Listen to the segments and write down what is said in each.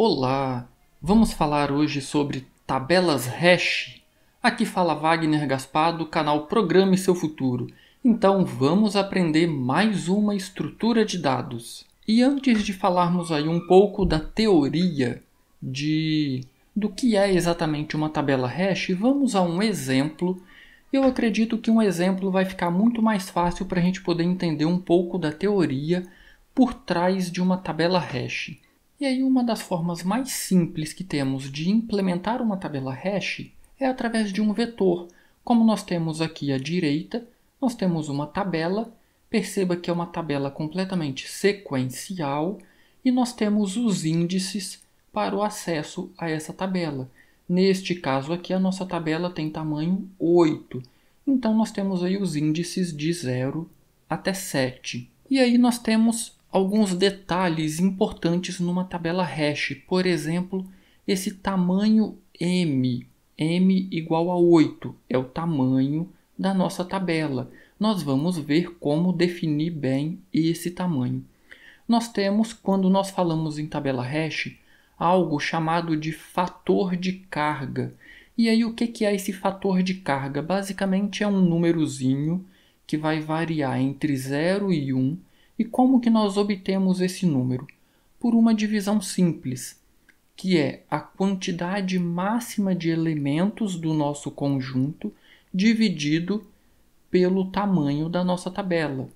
Olá! Vamos falar hoje sobre tabelas hash? Aqui fala Wagner Gaspar do canal Programe Seu Futuro. Então vamos aprender mais uma estrutura de dados. E antes de falarmos aí um pouco da teoria de do que é exatamente uma tabela hash, vamos a um exemplo. Eu acredito que um exemplo vai ficar muito mais fácil para a gente poder entender um pouco da teoria por trás de uma tabela hash. E aí uma das formas mais simples que temos de implementar uma tabela hash é através de um vetor. Como nós temos aqui à direita, nós temos uma tabela, perceba que é uma tabela completamente sequencial, e nós temos os índices para o acesso a essa tabela. Neste caso aqui, a nossa tabela tem tamanho 8, então nós temos aí os índices de 0 até 7. E aí nós temos alguns detalhes importantes numa tabela hash. Por exemplo, esse tamanho m, m igual a 8, é o tamanho da nossa tabela. Nós vamos ver como definir bem esse tamanho. Nós temos, quando nós falamos em tabela hash, algo chamado de fator de carga. E aí, o que é esse fator de carga? Basicamente, é um númerozinho que vai variar entre 0 e 1 e como que nós obtemos esse número? Por uma divisão simples, que é a quantidade máxima de elementos do nosso conjunto dividido pelo tamanho da nossa tabela.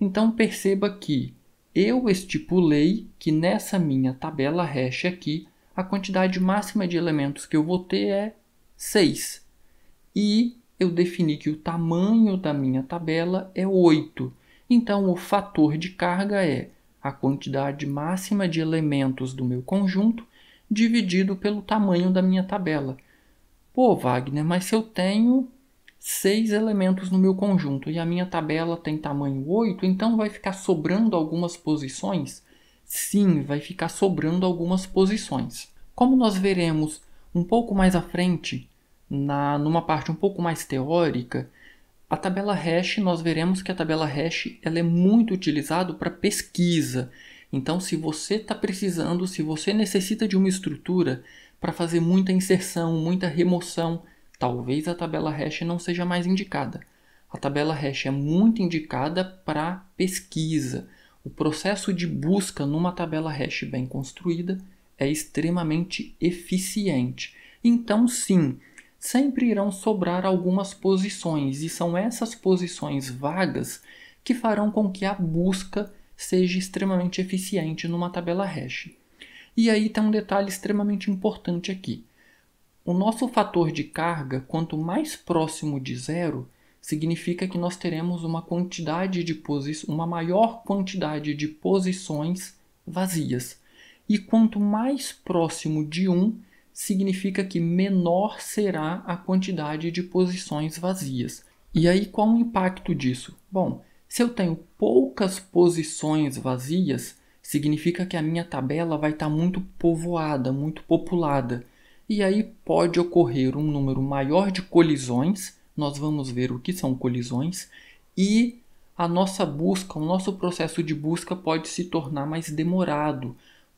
Então perceba que eu estipulei que nessa minha tabela hash aqui, a quantidade máxima de elementos que eu vou ter é 6. E eu defini que o tamanho da minha tabela é 8. Então, o fator de carga é a quantidade máxima de elementos do meu conjunto dividido pelo tamanho da minha tabela. Pô, Wagner, mas se eu tenho seis elementos no meu conjunto e a minha tabela tem tamanho 8, então vai ficar sobrando algumas posições? Sim, vai ficar sobrando algumas posições. Como nós veremos um pouco mais à frente, na, numa parte um pouco mais teórica, a tabela hash, nós veremos que a tabela hash ela é muito utilizada para pesquisa. Então, se você está precisando, se você necessita de uma estrutura para fazer muita inserção, muita remoção, talvez a tabela hash não seja mais indicada. A tabela hash é muito indicada para pesquisa. O processo de busca numa tabela hash bem construída é extremamente eficiente. Então, sim, sempre irão sobrar algumas posições, e são essas posições vagas que farão com que a busca seja extremamente eficiente numa tabela hash. E aí tem um detalhe extremamente importante aqui. O nosso fator de carga, quanto mais próximo de zero, significa que nós teremos uma quantidade de posições, uma maior quantidade de posições vazias. E quanto mais próximo de 1, um, significa que menor será a quantidade de posições vazias. E aí qual o impacto disso? Bom, se eu tenho poucas posições vazias, significa que a minha tabela vai estar tá muito povoada, muito populada. E aí pode ocorrer um número maior de colisões, nós vamos ver o que são colisões, e a nossa busca, o nosso processo de busca pode se tornar mais demorado,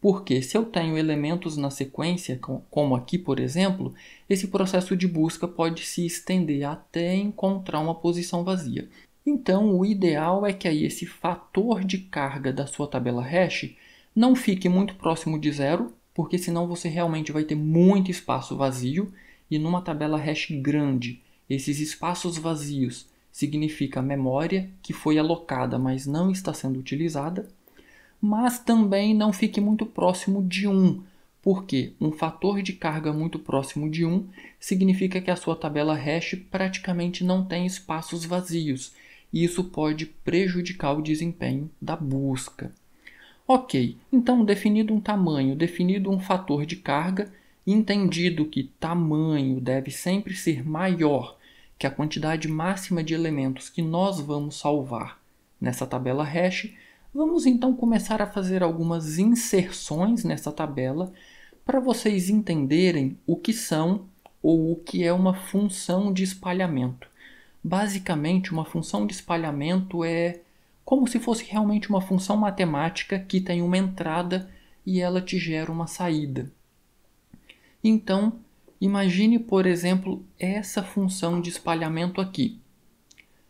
porque se eu tenho elementos na sequência, como aqui por exemplo, esse processo de busca pode se estender até encontrar uma posição vazia. Então, o ideal é que aí esse fator de carga da sua tabela hash não fique muito próximo de zero, porque senão você realmente vai ter muito espaço vazio e numa tabela hash grande, esses espaços vazios significa memória que foi alocada, mas não está sendo utilizada, mas também não fique muito próximo de 1, porque um fator de carga muito próximo de 1 significa que a sua tabela hash praticamente não tem espaços vazios, e isso pode prejudicar o desempenho da busca. Ok, então definido um tamanho, definido um fator de carga, entendido que tamanho deve sempre ser maior que a quantidade máxima de elementos que nós vamos salvar nessa tabela hash, Vamos então começar a fazer algumas inserções nessa tabela para vocês entenderem o que são ou o que é uma função de espalhamento. Basicamente, uma função de espalhamento é como se fosse realmente uma função matemática que tem uma entrada e ela te gera uma saída. Então, imagine, por exemplo, essa função de espalhamento aqui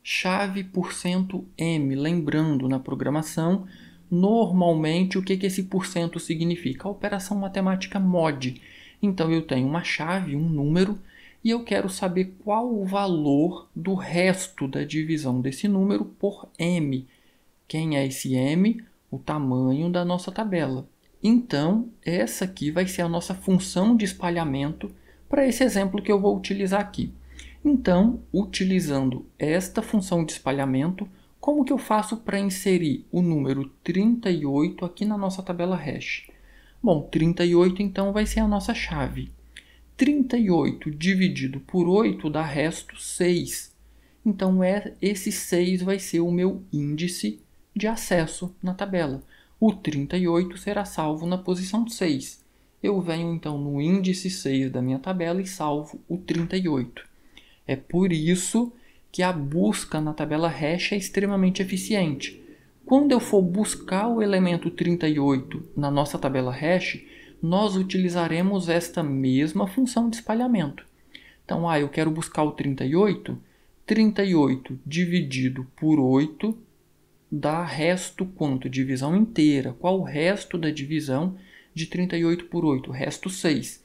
chave por cento %m. Lembrando, na programação, normalmente o que, que esse por cento significa? A operação matemática mod. Então eu tenho uma chave, um número, e eu quero saber qual o valor do resto da divisão desse número por m. Quem é esse m? O tamanho da nossa tabela. Então, essa aqui vai ser a nossa função de espalhamento para esse exemplo que eu vou utilizar aqui. Então, utilizando esta função de espalhamento, como que eu faço para inserir o número 38 aqui na nossa tabela hash? Bom, 38 então vai ser a nossa chave. 38 dividido por 8 dá resto 6. Então, é, esse 6 vai ser o meu índice de acesso na tabela. O 38 será salvo na posição 6. Eu venho então no índice 6 da minha tabela e salvo o 38. É por isso que a busca na tabela hash é extremamente eficiente. Quando eu for buscar o elemento 38 na nossa tabela hash, nós utilizaremos esta mesma função de espalhamento. Então, ah, eu quero buscar o 38, 38 dividido por 8 dá resto quanto? Divisão inteira. Qual o resto da divisão de 38 por 8? Resto 6.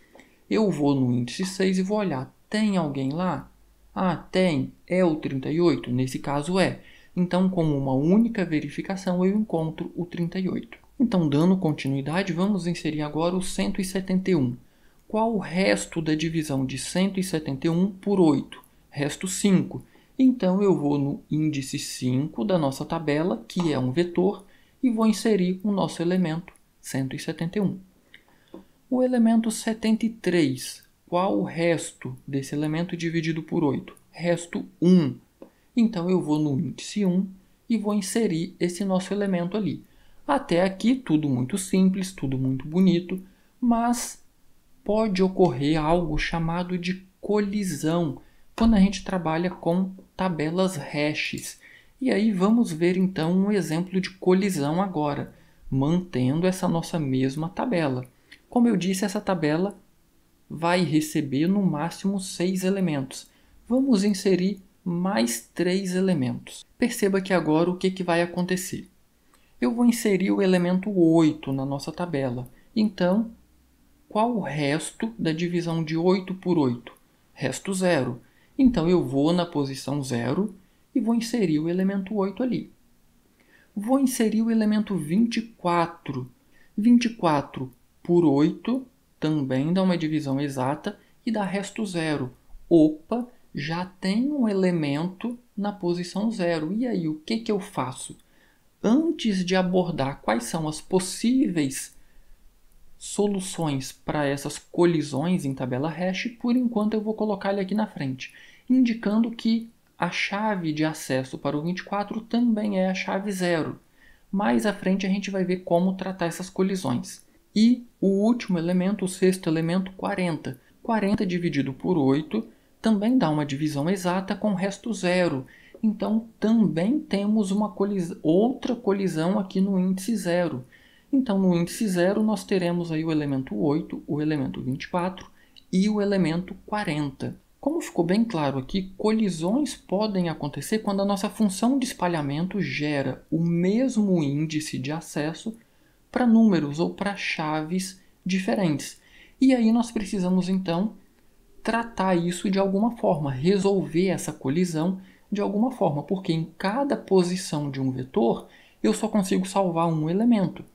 Eu vou no índice 6 e vou olhar, tem alguém lá? Ah, tem, é o 38? Nesse caso é. Então, com uma única verificação, eu encontro o 38. Então, dando continuidade, vamos inserir agora o 171. Qual o resto da divisão de 171 por 8? Resto 5. Então, eu vou no índice 5 da nossa tabela, que é um vetor, e vou inserir o nosso elemento 171. O elemento 73 qual o resto desse elemento dividido por 8? Resto 1. Então eu vou no índice 1 e vou inserir esse nosso elemento ali. Até aqui tudo muito simples, tudo muito bonito, mas pode ocorrer algo chamado de colisão quando a gente trabalha com tabelas hashes. E aí vamos ver então um exemplo de colisão agora, mantendo essa nossa mesma tabela. Como eu disse, essa tabela vai receber no máximo seis elementos. Vamos inserir mais três elementos. Perceba que agora o que, que vai acontecer. Eu vou inserir o elemento 8 na nossa tabela. Então, qual o resto da divisão de 8 por 8? Resto zero. Então, eu vou na posição zero e vou inserir o elemento 8 ali. Vou inserir o elemento 24. 24 por 8 também dá uma divisão exata e dá resto zero. Opa, já tem um elemento na posição zero. E aí, o que, que eu faço? Antes de abordar quais são as possíveis soluções para essas colisões em tabela hash, por enquanto eu vou colocar ele aqui na frente, indicando que a chave de acesso para o 24 também é a chave zero. Mais à frente a gente vai ver como tratar essas colisões. E o último elemento, o sexto elemento, 40. 40 dividido por 8 também dá uma divisão exata com resto zero. Então, também temos uma colis outra colisão aqui no índice zero. Então, no índice zero, nós teremos aí o elemento 8, o elemento 24 e o elemento 40. Como ficou bem claro aqui, colisões podem acontecer quando a nossa função de espalhamento gera o mesmo índice de acesso para números ou para chaves diferentes. E aí nós precisamos então tratar isso de alguma forma, resolver essa colisão de alguma forma, porque em cada posição de um vetor eu só consigo salvar um elemento.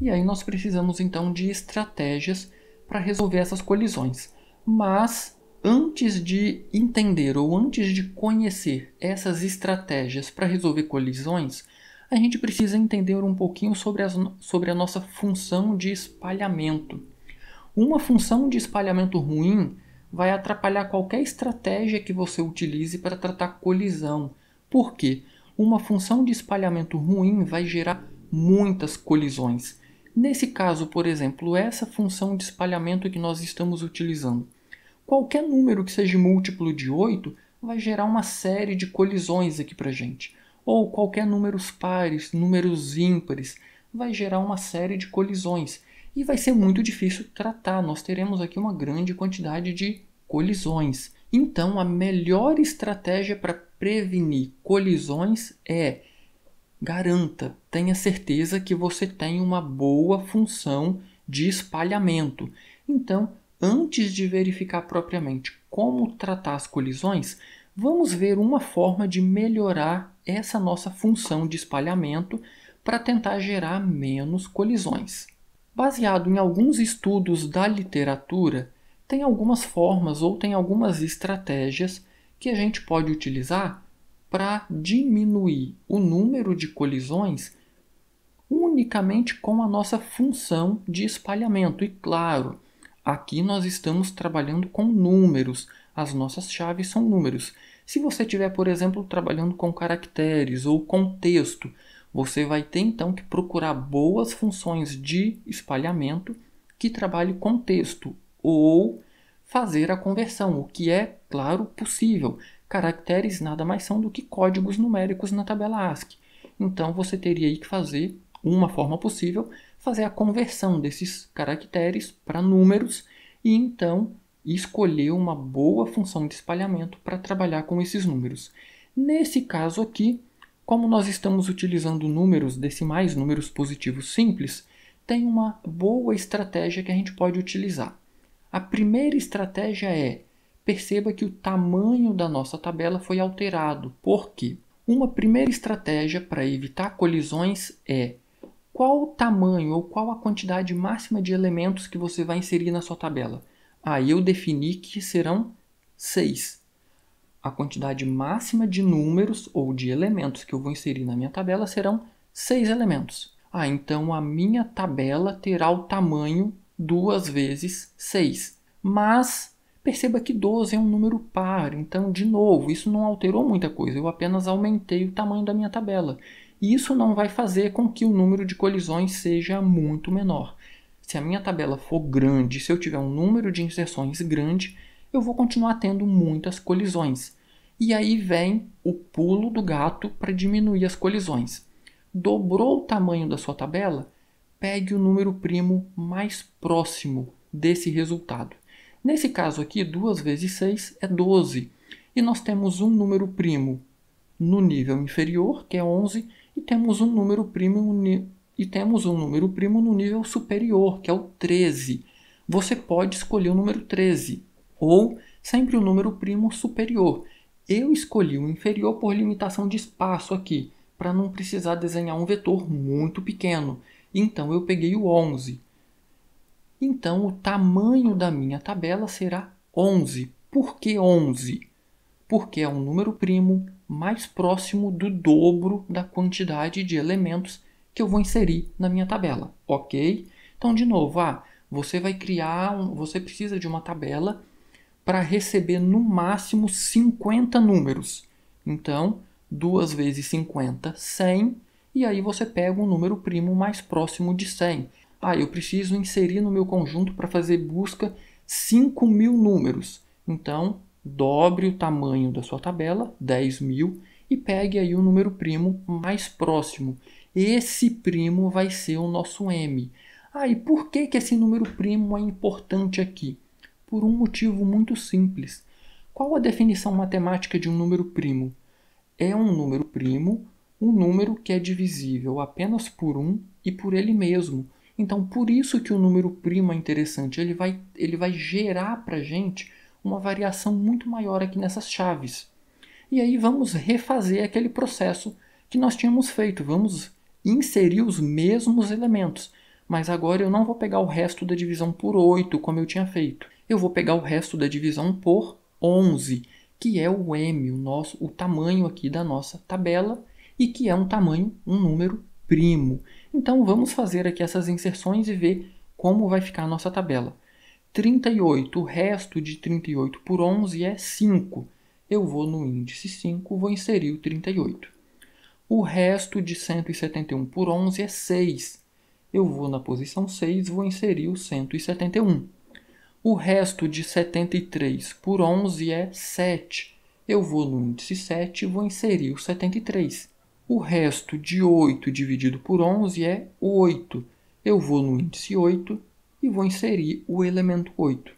E aí nós precisamos então de estratégias para resolver essas colisões. Mas antes de entender ou antes de conhecer essas estratégias para resolver colisões, a gente precisa entender um pouquinho sobre, as, sobre a nossa função de espalhamento. Uma função de espalhamento ruim vai atrapalhar qualquer estratégia que você utilize para tratar colisão. Por quê? Uma função de espalhamento ruim vai gerar muitas colisões. Nesse caso, por exemplo, essa função de espalhamento que nós estamos utilizando. Qualquer número que seja múltiplo de 8 vai gerar uma série de colisões aqui para gente ou qualquer números pares, números ímpares, vai gerar uma série de colisões e vai ser muito difícil tratar. Nós teremos aqui uma grande quantidade de colisões. Então, a melhor estratégia para prevenir colisões é garanta, tenha certeza que você tem uma boa função de espalhamento. Então, antes de verificar propriamente como tratar as colisões, vamos ver uma forma de melhorar essa nossa função de espalhamento para tentar gerar menos colisões. Baseado em alguns estudos da literatura, tem algumas formas ou tem algumas estratégias que a gente pode utilizar para diminuir o número de colisões unicamente com a nossa função de espalhamento. E claro, aqui nós estamos trabalhando com números, as nossas chaves são números. Se você estiver, por exemplo, trabalhando com caracteres ou com texto, você vai ter então que procurar boas funções de espalhamento que trabalhe texto ou fazer a conversão, o que é, claro, possível. Caracteres nada mais são do que códigos numéricos na tabela ASCII. Então você teria que fazer uma forma possível fazer a conversão desses caracteres para números e então e escolheu uma boa função de espalhamento para trabalhar com esses números. Nesse caso aqui, como nós estamos utilizando números decimais, números positivos simples, tem uma boa estratégia que a gente pode utilizar. A primeira estratégia é: perceba que o tamanho da nossa tabela foi alterado. Por quê? Uma primeira estratégia para evitar colisões é qual o tamanho ou qual a quantidade máxima de elementos que você vai inserir na sua tabela aí eu defini que serão 6. A quantidade máxima de números ou de elementos que eu vou inserir na minha tabela serão 6 elementos. Ah, então a minha tabela terá o tamanho 2 vezes 6. Mas perceba que 12 é um número par, então, de novo, isso não alterou muita coisa, eu apenas aumentei o tamanho da minha tabela. E isso não vai fazer com que o número de colisões seja muito menor. Se a minha tabela for grande, se eu tiver um número de inserções grande, eu vou continuar tendo muitas colisões. E aí vem o pulo do gato para diminuir as colisões. Dobrou o tamanho da sua tabela? Pegue o número primo mais próximo desse resultado. Nesse caso aqui, 2 vezes 6 é 12. E nós temos um número primo no nível inferior, que é 11, e temos um número primo e temos um número primo no nível superior, que é o 13. Você pode escolher o número 13 ou sempre o número primo superior. Eu escolhi o inferior por limitação de espaço aqui, para não precisar desenhar um vetor muito pequeno. Então eu peguei o 11. Então o tamanho da minha tabela será 11. Por que 11? Porque é um número primo mais próximo do dobro da quantidade de elementos que eu vou inserir na minha tabela, ok? Então, de novo, ah, você vai criar, um, você precisa de uma tabela para receber no máximo 50 números. Então, 2 vezes 50, 100, e aí você pega um número primo mais próximo de 100. Ah, eu preciso inserir no meu conjunto para fazer busca 5 mil números. Então, dobre o tamanho da sua tabela, 10 mil, e pegue aí o número primo mais próximo. Esse primo vai ser o nosso M. Ah, e por que, que esse número primo é importante aqui? Por um motivo muito simples. Qual a definição matemática de um número primo? É um número primo, um número que é divisível apenas por um e por ele mesmo. Então, por isso que o número primo é interessante. Ele vai, ele vai gerar para a gente uma variação muito maior aqui nessas chaves. E aí vamos refazer aquele processo que nós tínhamos feito. Vamos inserir os mesmos elementos. Mas agora eu não vou pegar o resto da divisão por 8, como eu tinha feito. Eu vou pegar o resto da divisão por 11, que é o m, o, nosso, o tamanho aqui da nossa tabela, e que é um tamanho, um número primo. Então vamos fazer aqui essas inserções e ver como vai ficar a nossa tabela. 38, o resto de 38 por 11 é 5. Eu vou no índice 5, vou inserir o 38. O resto de 171 por 11 é 6. Eu vou na posição 6, vou inserir o 171. O resto de 73 por 11 é 7. Eu vou no índice 7 e vou inserir o 73. O resto de 8 dividido por 11 é 8. Eu vou no índice 8 e vou inserir o elemento 8.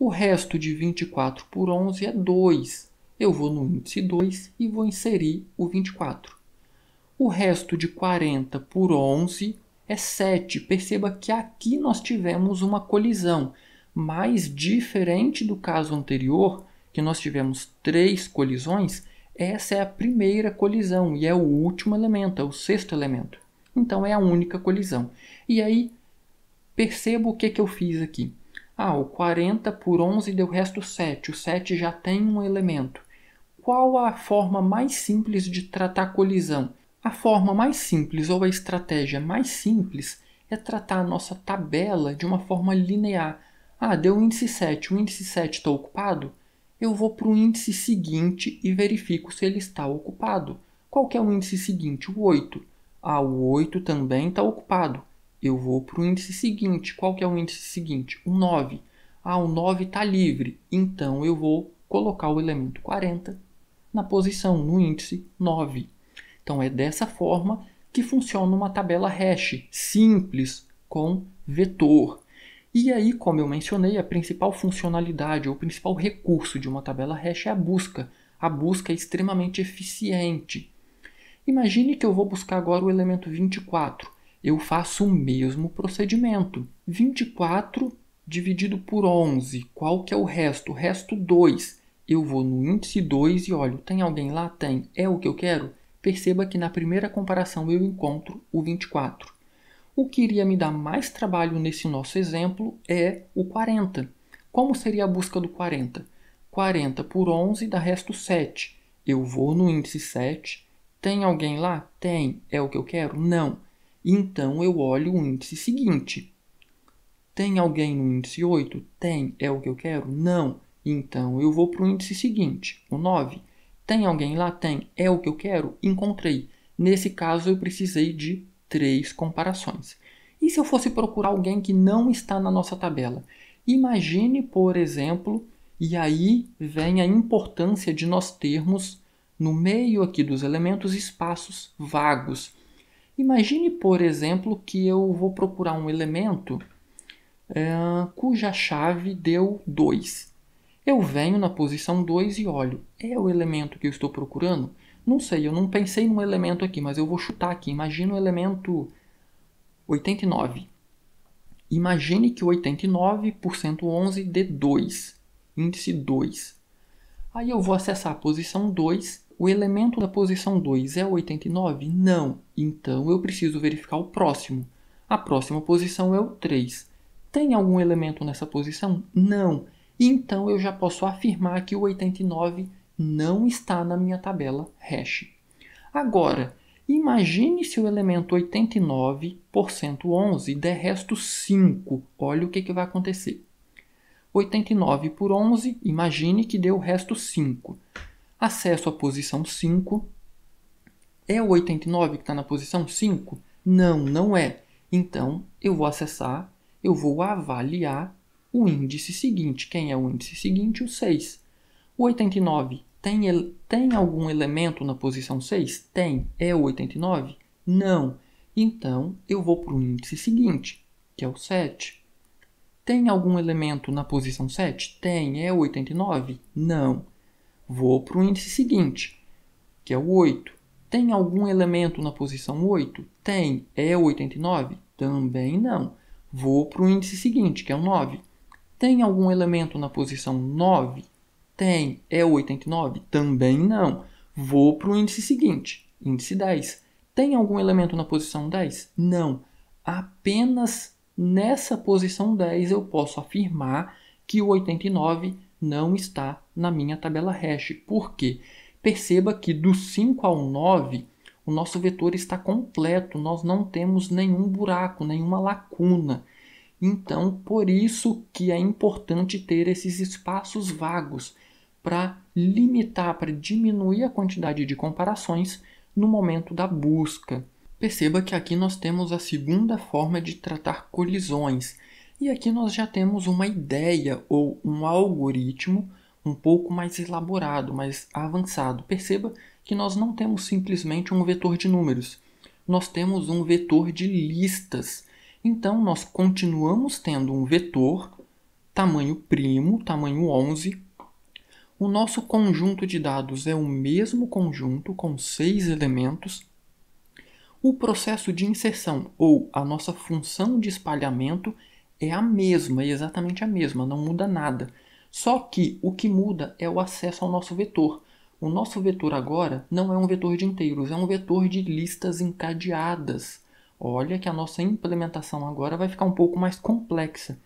O resto de 24 por 11 é 2. Eu vou no índice 2 e vou inserir o 24. O resto de 40 por 11 é 7. Perceba que aqui nós tivemos uma colisão, mas diferente do caso anterior, que nós tivemos três colisões, essa é a primeira colisão e é o último elemento, é o sexto elemento. Então é a única colisão. E aí, perceba o que, que eu fiz aqui. Ah, o 40 por 11 deu resto 7. O 7 já tem um elemento. Qual a forma mais simples de tratar colisão? A forma mais simples ou a estratégia mais simples é tratar a nossa tabela de uma forma linear. Ah, deu o índice 7, o índice 7 está ocupado? Eu vou para o índice seguinte e verifico se ele está ocupado. Qual é o índice seguinte? O 8. Ah, o 8 também está ocupado. Eu vou para o índice seguinte. Qual é o índice seguinte? O 9. Ah, o 9 está livre. Então eu vou colocar o elemento 40 na posição, no índice 9. Então é dessa forma que funciona uma tabela hash simples com vetor. E aí, como eu mencionei, a principal funcionalidade ou o principal recurso de uma tabela hash é a busca. A busca é extremamente eficiente. Imagine que eu vou buscar agora o elemento 24. Eu faço o mesmo procedimento. 24 dividido por 11. Qual que é o resto? O resto 2. Eu vou no índice 2 e olho, tem alguém lá? Tem. É o que eu quero? perceba que na primeira comparação eu encontro o 24. O que iria me dar mais trabalho nesse nosso exemplo é o 40. Como seria a busca do 40? 40 por 11 dá resto 7. Eu vou no índice 7. Tem alguém lá? Tem. É o que eu quero? Não. Então eu olho o índice seguinte. Tem alguém no índice 8? Tem. É o que eu quero? Não. Então eu vou para o índice seguinte, o 9. Tem alguém lá? Tem. É o que eu quero? Encontrei. Nesse caso, eu precisei de três comparações. E se eu fosse procurar alguém que não está na nossa tabela? Imagine, por exemplo, e aí vem a importância de nós termos no meio aqui dos elementos espaços vagos. Imagine, por exemplo, que eu vou procurar um elemento é, cuja chave deu 2. Eu venho na posição 2 e olho, é o elemento que eu estou procurando? Não sei, eu não pensei num elemento aqui, mas eu vou chutar aqui. Imagina o elemento 89. Imagine que 89 por 111 dê 2, índice 2. Aí eu vou acessar a posição 2. O elemento da posição 2 é 89? Não. Então eu preciso verificar o próximo. A próxima posição é o 3. Tem algum elemento nessa posição? Não. Então eu já posso afirmar que o 89 não está na minha tabela hash. Agora, imagine se o elemento 89% por 11 der resto 5. Olha o que, que vai acontecer. 89 por 11, imagine que deu resto 5. Acesso à posição 5. É o 89 que está na posição 5? Não, não é. Então, eu vou acessar, eu vou avaliar o índice seguinte. Quem é o índice seguinte? O 6. O 89 tem, tem algum elemento na posição 6? Tem. É o 89? Não. Então, eu vou para o índice seguinte, que é o 7. Tem algum elemento na posição 7? Tem. É o 89? Não. Vou para o índice seguinte, que é o 8. Tem algum elemento na posição 8? Tem. É o 89? Também não. Vou para o índice seguinte, que é o 9. Tem algum elemento na posição 9? Tem. É 89? Também não. Vou para o índice seguinte, índice 10. Tem algum elemento na posição 10? Não. Apenas nessa posição 10 eu posso afirmar que o 89 não está na minha tabela hash. Por quê? Perceba que do 5 ao 9, o nosso vetor está completo, nós não temos nenhum buraco, nenhuma lacuna. Então, por isso que é importante ter esses espaços vagos para limitar, para diminuir a quantidade de comparações no momento da busca. Perceba que aqui nós temos a segunda forma de tratar colisões. E aqui nós já temos uma ideia ou um algoritmo um pouco mais elaborado, mais avançado. Perceba que nós não temos simplesmente um vetor de números, nós temos um vetor de listas. Então, nós continuamos tendo um vetor tamanho primo, tamanho 11. O nosso conjunto de dados é o mesmo conjunto, com seis elementos. O processo de inserção, ou a nossa função de espalhamento, é a mesma, é exatamente a mesma, não muda nada. Só que o que muda é o acesso ao nosso vetor. O nosso vetor agora não é um vetor de inteiros, é um vetor de listas encadeadas olha que a nossa implementação agora vai ficar um pouco mais complexa.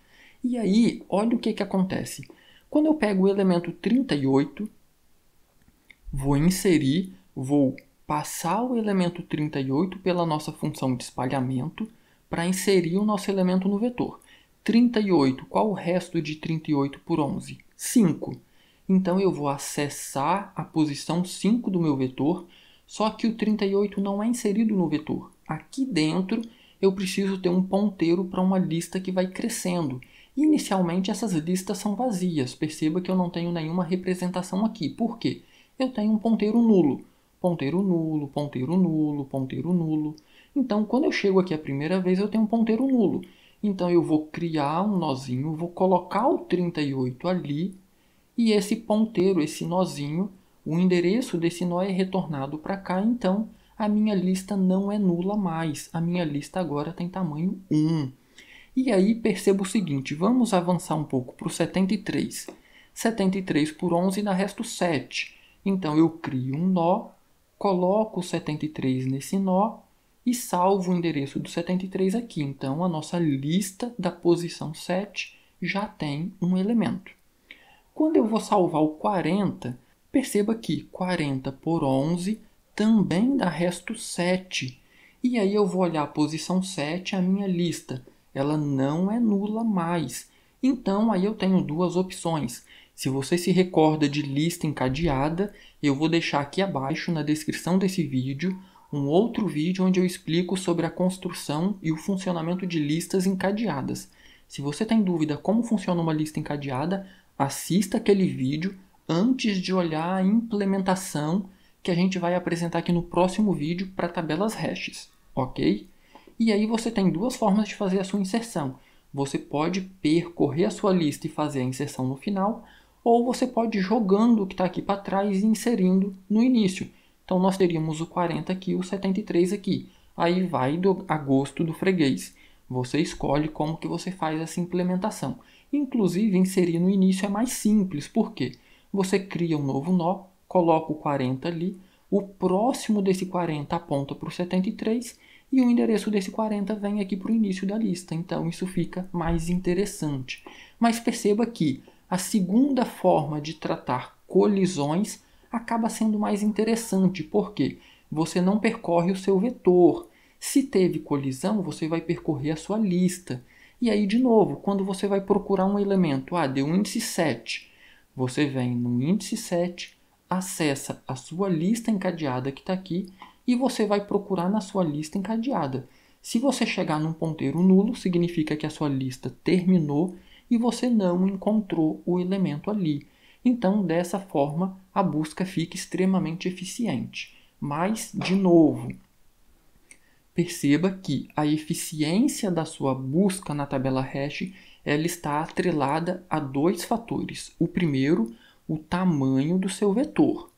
E aí, olha o que, que acontece. Quando eu pego o elemento 38, vou inserir, vou passar o elemento 38 pela nossa função de espalhamento para inserir o nosso elemento no vetor. 38, qual o resto de 38 por 11? 5. Então eu vou acessar a posição 5 do meu vetor, só que o 38 não é inserido no vetor. Aqui dentro eu preciso ter um ponteiro para uma lista que vai crescendo. Inicialmente essas listas são vazias, perceba que eu não tenho nenhuma representação aqui. Por quê? Eu tenho um ponteiro nulo. Ponteiro nulo, ponteiro nulo, ponteiro nulo. Então, quando eu chego aqui a primeira vez, eu tenho um ponteiro nulo. Então, eu vou criar um nozinho, vou colocar o 38 ali, e esse ponteiro, esse nozinho, o endereço desse nó é retornado para cá, então a minha lista não é nula mais. A minha lista agora tem tamanho 1. E aí percebo o seguinte, vamos avançar um pouco para o 73. 73 por 11 dá resto 7. Então eu crio um nó, coloco o 73 nesse nó e salvo o endereço do 73 aqui. Então a nossa lista da posição 7 já tem um elemento. Quando eu vou salvar o 40, perceba que 40 por 11 também dá resto 7. E aí eu vou olhar a posição 7, a minha lista. Ela não é nula mais. Então aí eu tenho duas opções. Se você se recorda de lista encadeada, eu vou deixar aqui abaixo na descrição desse vídeo um outro vídeo onde eu explico sobre a construção e o funcionamento de listas encadeadas. Se você tem dúvida como funciona uma lista encadeada, assista aquele vídeo antes de olhar a implementação que a gente vai apresentar aqui no próximo vídeo para tabelas hashes, ok? E aí você tem duas formas de fazer a sua inserção. Você pode percorrer a sua lista e fazer a inserção no final, ou você pode ir jogando o que está aqui para trás e inserindo no início. Então nós teríamos o 40 aqui, o 73 aqui. Aí vai do, a gosto do freguês. Você escolhe como que você faz essa implementação. Inclusive, inserir no início é mais simples, porque você cria um novo nó, coloco o 40 ali, o próximo desse 40 aponta para o 73 e o endereço desse 40 vem aqui para o início da lista, então isso fica mais interessante. Mas perceba que a segunda forma de tratar colisões acaba sendo mais interessante, porque você não percorre o seu vetor. Se teve colisão, você vai percorrer a sua lista. E aí, de novo, quando você vai procurar um elemento, ah, deu um índice 7, você vem no índice 7, acessa a sua lista encadeada que está aqui e você vai procurar na sua lista encadeada. Se você chegar num ponteiro nulo, significa que a sua lista terminou e você não encontrou o elemento ali. Então, dessa forma, a busca fica extremamente eficiente. Mas, de novo, perceba que a eficiência da sua busca na tabela hash ela está atrelada a dois fatores. O primeiro, o tamanho do seu vetor.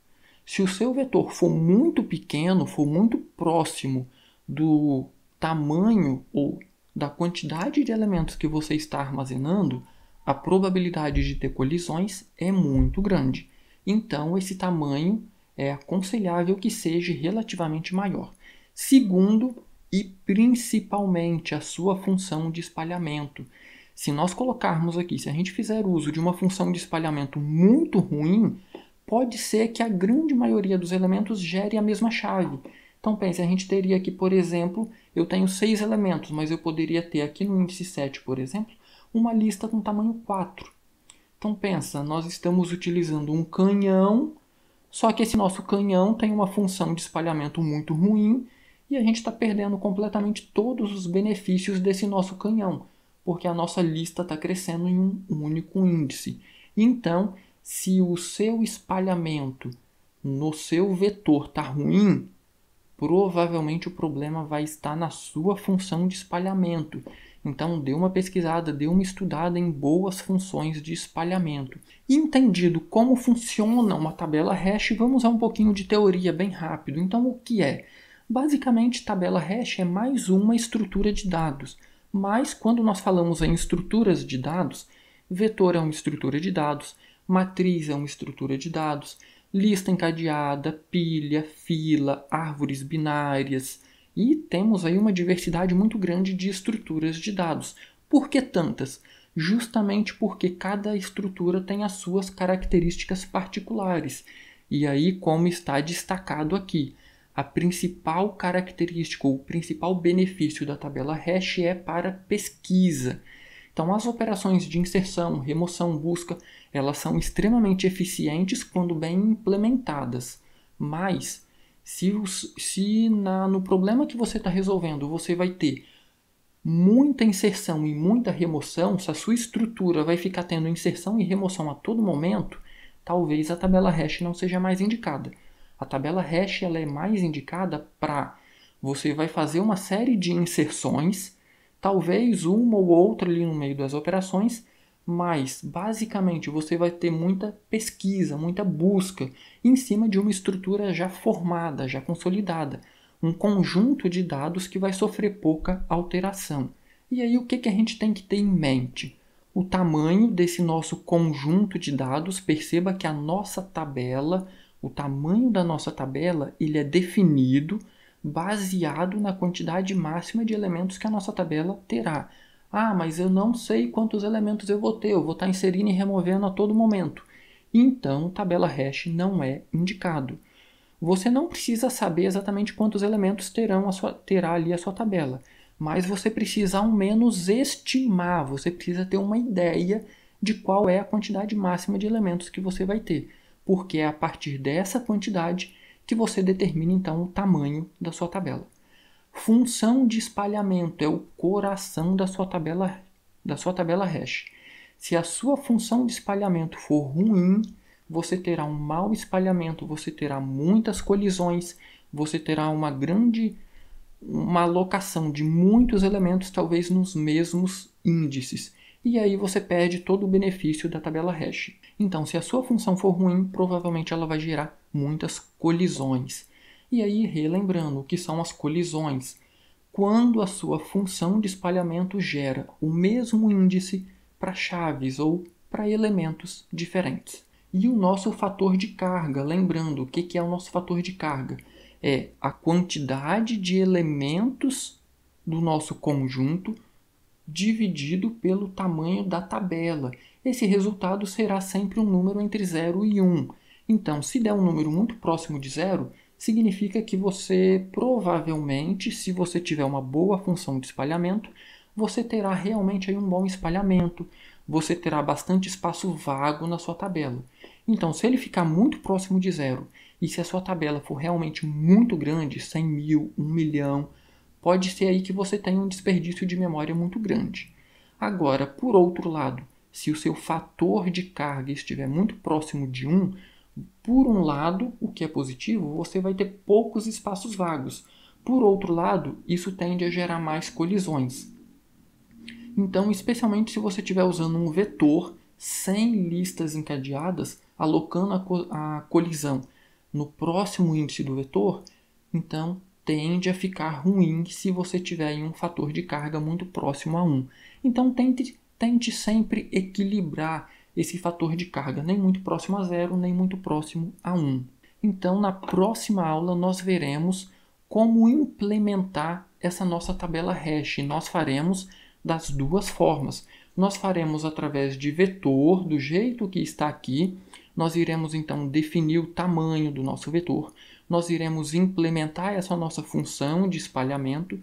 Se o seu vetor for muito pequeno, for muito próximo do tamanho ou da quantidade de elementos que você está armazenando, a probabilidade de ter colisões é muito grande. Então, esse tamanho é aconselhável que seja relativamente maior. Segundo, e principalmente a sua função de espalhamento. Se nós colocarmos aqui, se a gente fizer uso de uma função de espalhamento muito ruim, pode ser que a grande maioria dos elementos gere a mesma chave. Então pense, a gente teria aqui, por exemplo, eu tenho seis elementos, mas eu poderia ter aqui no índice 7, por exemplo, uma lista com tamanho 4. Então pensa, nós estamos utilizando um canhão, só que esse nosso canhão tem uma função de espalhamento muito ruim e a gente está perdendo completamente todos os benefícios desse nosso canhão porque a nossa lista está crescendo em um único índice. Então, se o seu espalhamento no seu vetor está ruim, provavelmente o problema vai estar na sua função de espalhamento. Então, dê uma pesquisada, dê uma estudada em boas funções de espalhamento. Entendido como funciona uma tabela hash, vamos a um pouquinho de teoria bem rápido. Então, o que é? Basicamente, tabela hash é mais uma estrutura de dados. Mas quando nós falamos em estruturas de dados, vetor é uma estrutura de dados, matriz é uma estrutura de dados, lista encadeada, pilha, fila, árvores binárias. E temos aí uma diversidade muito grande de estruturas de dados. Por que tantas? Justamente porque cada estrutura tem as suas características particulares. E aí, como está destacado aqui, a principal característica ou o principal benefício da tabela hash é para pesquisa. Então, as operações de inserção, remoção, busca, elas são extremamente eficientes quando bem implementadas. Mas, se, os, se na, no problema que você está resolvendo você vai ter muita inserção e muita remoção, se a sua estrutura vai ficar tendo inserção e remoção a todo momento, talvez a tabela hash não seja mais indicada. A tabela hash ela é mais indicada para você vai fazer uma série de inserções, talvez uma ou outra ali no meio das operações, mas basicamente você vai ter muita pesquisa, muita busca em cima de uma estrutura já formada, já consolidada, um conjunto de dados que vai sofrer pouca alteração. E aí o que, que a gente tem que ter em mente? O tamanho desse nosso conjunto de dados, perceba que a nossa tabela o tamanho da nossa tabela ele é definido baseado na quantidade máxima de elementos que a nossa tabela terá. Ah, mas eu não sei quantos elementos eu vou ter, eu vou estar tá inserindo e removendo a todo momento. Então, tabela hash não é indicado. Você não precisa saber exatamente quantos elementos terão a sua, terá ali a sua tabela, mas você precisa ao menos estimar, você precisa ter uma ideia de qual é a quantidade máxima de elementos que você vai ter porque é a partir dessa quantidade que você determina então o tamanho da sua tabela. Função de espalhamento é o coração da sua tabela da sua tabela hash. Se a sua função de espalhamento for ruim, você terá um mau espalhamento, você terá muitas colisões, você terá uma grande uma alocação de muitos elementos, talvez nos mesmos índices e aí você perde todo o benefício da tabela hash. Então, se a sua função for ruim, provavelmente ela vai gerar muitas colisões. E aí, relembrando o que são as colisões. Quando a sua função de espalhamento gera o mesmo índice para chaves ou para elementos diferentes. E o nosso fator de carga, lembrando o que, que é o nosso fator de carga? É a quantidade de elementos do nosso conjunto dividido pelo tamanho da tabela. Esse resultado será sempre um número entre 0 e 1. Então, se der um número muito próximo de zero, significa que você provavelmente, se você tiver uma boa função de espalhamento, você terá realmente aí um bom espalhamento, você terá bastante espaço vago na sua tabela. Então, se ele ficar muito próximo de zero, e se a sua tabela for realmente muito grande, 100 mil, 1 milhão, pode ser aí que você tenha um desperdício de memória muito grande. Agora, por outro lado, se o seu fator de carga estiver muito próximo de 1, por um lado, o que é positivo, você vai ter poucos espaços vagos. Por outro lado, isso tende a gerar mais colisões. Então, especialmente se você estiver usando um vetor sem listas encadeadas, alocando a, co a colisão no próximo índice do vetor, então tende a ficar ruim se você tiver um fator de carga muito próximo a 1. Então tente, tente sempre equilibrar esse fator de carga, nem muito próximo a 0, nem muito próximo a 1. Então na próxima aula nós veremos como implementar essa nossa tabela hash. Nós faremos das duas formas. Nós faremos através de vetor, do jeito que está aqui. Nós iremos então definir o tamanho do nosso vetor nós iremos implementar essa nossa função de espalhamento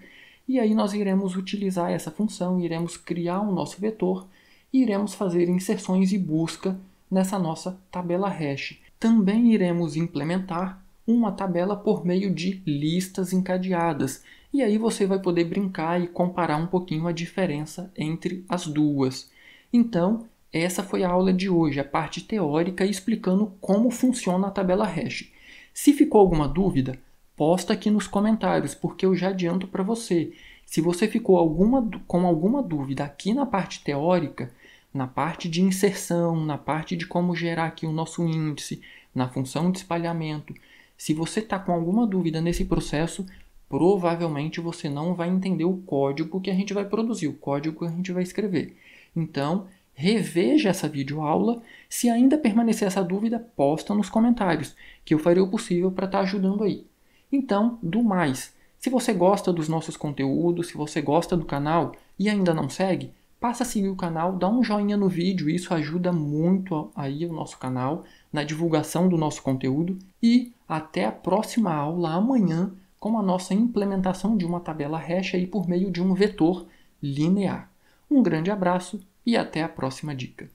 e aí nós iremos utilizar essa função, iremos criar o um nosso vetor e iremos fazer inserções e busca nessa nossa tabela hash. Também iremos implementar uma tabela por meio de listas encadeadas. E aí você vai poder brincar e comparar um pouquinho a diferença entre as duas. Então, essa foi a aula de hoje, a parte teórica explicando como funciona a tabela hash. Se ficou alguma dúvida, posta aqui nos comentários, porque eu já adianto para você. Se você ficou alguma, com alguma dúvida aqui na parte teórica, na parte de inserção, na parte de como gerar aqui o nosso índice, na função de espalhamento, se você está com alguma dúvida nesse processo, provavelmente você não vai entender o código que a gente vai produzir, o código que a gente vai escrever. Então, reveja essa videoaula. Se ainda permanecer essa dúvida, posta nos comentários, que eu farei o possível para estar tá ajudando aí. Então, do mais, se você gosta dos nossos conteúdos, se você gosta do canal e ainda não segue, passa a seguir o canal, dá um joinha no vídeo, isso ajuda muito aí o nosso canal na divulgação do nosso conteúdo e até a próxima aula amanhã com a nossa implementação de uma tabela hash aí por meio de um vetor linear. Um grande abraço e até a próxima dica.